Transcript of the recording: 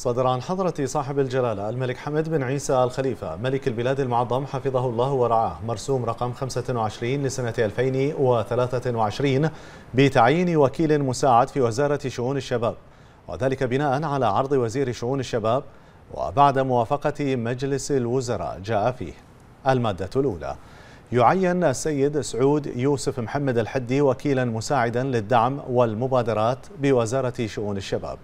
صدر عن حضرة صاحب الجلالة الملك حمد بن عيسى الخليفة ملك البلاد المعظم حفظه الله ورعاه مرسوم رقم 25 لسنة 2023 بتعيين وكيل مساعد في وزارة شؤون الشباب وذلك بناء على عرض وزير شؤون الشباب وبعد موافقة مجلس الوزراء جاء فيه المادة الأولى يعين السيد سعود يوسف محمد الحدي وكيلا مساعدا للدعم والمبادرات بوزارة شؤون الشباب